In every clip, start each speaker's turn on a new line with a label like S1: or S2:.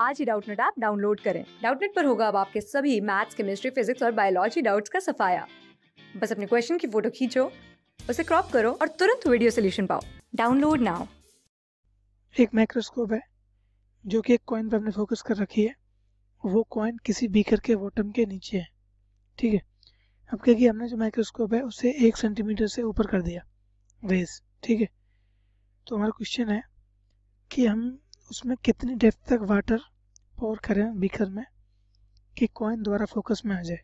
S1: आज ही Doubtnut app download करें डाउटनेट पर होगा अब आपके सभी मैथ्स केमिस्ट्री फिजिक्स और बायोलॉजी डाउट्स का सफाया बस अपने क्वेश्चन की फोटो खींचो उसे क्रॉप करो और तुरंत वीडियो सोल्यूशन पाओ डाउनलोड नाउ एक माइक्रोस्कोप है जो कि एक कॉइन पर
S2: हमने फोकस कर रखी है वो कॉइन किसी बीकर के बॉटम के नीचे है ठीक है अब क्या हमने जो माइक्रोस्कोप है उसे एक सेंटीमीटर से ऊपर कर दिया रेस ठीक है तो हमारा क्वेश्चन है कि हम उसमें कितनी डेप्थ तक वाटर पोर करें बीकर में कि कॉइन द्वारा फोकस में आ जाए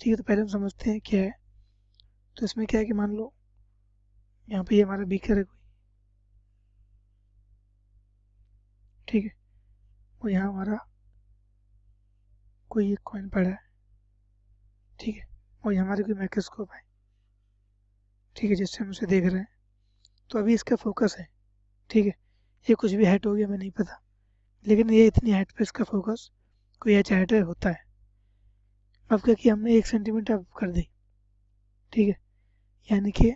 S2: ठीक है तो पहले हम समझते हैं क्या है तो इसमें क्या है कि मान लो यहाँ पे ये हमारा बीकर है कोई ठीक है और यहाँ हमारा कोई एक कॉइन पड़ा है ठीक है और हमारी कोई माइक्रोस्कोप है ठीक है जिससे हम उसे देख रहे हैं तो अभी इसका फोकस है ठीक है ये कुछ भी हाइट होगी हमें नहीं पता लेकिन ये इतनी हाइट पे इसका फोकस कोई एच अच्छा हाइट होता है अब क्या कि हमने एक सेंटीमीटर अप कर दी ठीक है यानी कि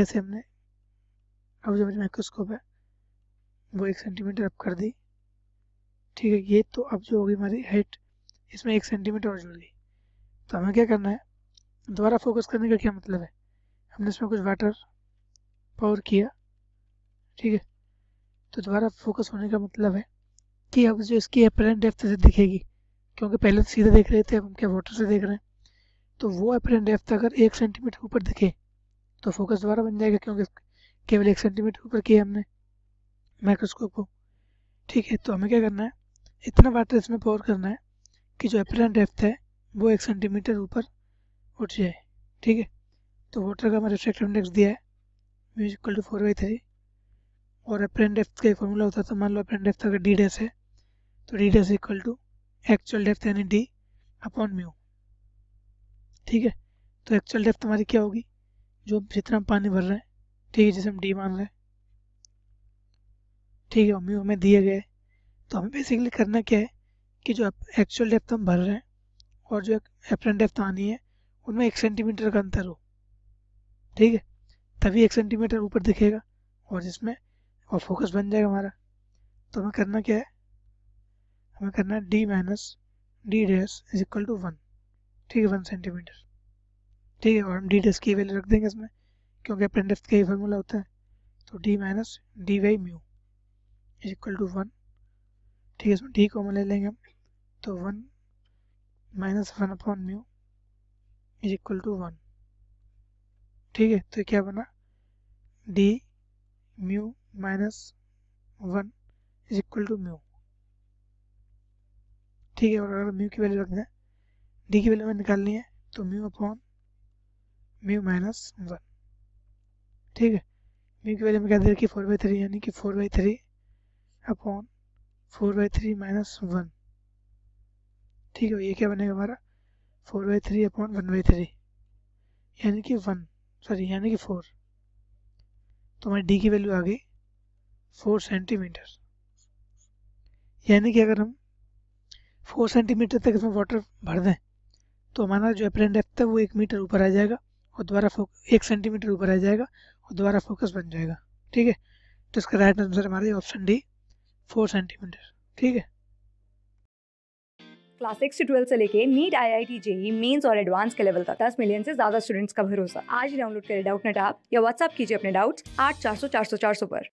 S2: ऐसे हमने अब जो माइक्रोस्कोप है वो एक सेंटीमीटर अप कर दी ठीक है ये तो अब जो होगी हमारी हाइट इसमें एक सेंटीमीटर और जुड़ गई तो हमें क्या करना है दोबारा फोकस करने का क्या मतलब है हमने इसमें कुछ वाटर पावर किया ठीक है तो दोबारा फोकस होने का मतलब है कि अब जो इसकी अपेरेंट डेफ्थ से दिखेगी क्योंकि पहले तो सीधे देख रहे थे अब हम क्या वाटर से देख रहे हैं तो वो अपेरेंट डेफ्थ अगर एक सेंटीमीटर ऊपर दिखे तो फोकस दोबारा बन जाएगा क्योंकि केवल एक सेंटीमीटर ऊपर किया हमने माइक्रोस्कोप को ठीक है तो हमें क्या करना है इतना वाटर इसमें पोर करना है कि जो अपेरेंट डेफ्थ है वो एक सेंटीमीटर ऊपर उठ जाए ठीक है तो वाटर का हमें रिफ्लेक्टिव इंडेक्स दिया है musical two four by three और अपेरेंट डेप्थ का एक फॉर्मूला होता था मान लो अपेरेंट डेप्थ अगर डी डेस है तो D dash equal to actual depth यानी डी अपॉन म्यू ठीक है तो एक्चुअल डेप्थ हमारी क्या होगी जो जितना हम पानी भर रहे हैं ठीक है जैसे हम डी मान रहे हैं ठीक है म्यू हमें दिए गए तो हमें बेसिकली करना क्या है कि जो एक्चुअल डेप्थ हम भर रहे हैं और जो अपेरेंट डेप्थ आनी है उनमें एक सेंटीमीटर का अंतर हो ठीक है तभी एक सेंटीमीटर ऊपर दिखेगा और जिसमें और फोकस बन जाएगा हमारा तो हमें करना क्या है हमें करना है D minus D dash is equal to one ठीक है वन सेंटीमीटर ठीक है और हम डी डैस की वैल्यू रख देंगे इसमें क्योंकि अप्रेंटिस का ही फार्मूला होता है तो D minus D by mu is equal to one ठीक है इसमें डी कॉमन ले लेंगे हम तो one minus one upon mu is equal to one ठीक है तो क्या बना D mu minus one is equal to mu ठीक है और अगर म्यू की वैल्यू रखना है डी की वैल्यू हमें निकालनी है तो mu upon mu minus one ठीक है म्यू की वैल्यू में क्या दे रखी फोर बाई थ्री यानी कि four by three upon four by three minus one ठीक है ये क्या बनेगा हमारा four by three upon one by three यानी कि वन सॉरी यानी कि फोर तो हमारी डी की वैल्यू आ गई फोर सेंटीमीटर यानी कि अगर हम फोर सेंटीमीटर तक इसमें वाटर भर दें तो हमारा जो अपरेंट डेप्थ है वो एक मीटर ऊपर आ जाएगा और दोबारा फोक एक सेंटीमीटर ऊपर आ जाएगा और दोबारा फोकस बन जाएगा ठीक है तो इसका राइट आंसर हमारा ऑप्शन डी फोर सेंटीमीटर ठीक है
S1: क्लास सिक्स से ट्वेल्थ से लेके NEET I I T JEE mains और एडवांस के लेवल तक दस मिलियन से ज्यादा स्टूडेंट्स का भरोसा आज ही डाउनलोड करें डाउट नेट आप या व्हाट्सअप कीजिए अपने डाउट्स आठ चार सौ चार सौ चार सौ पर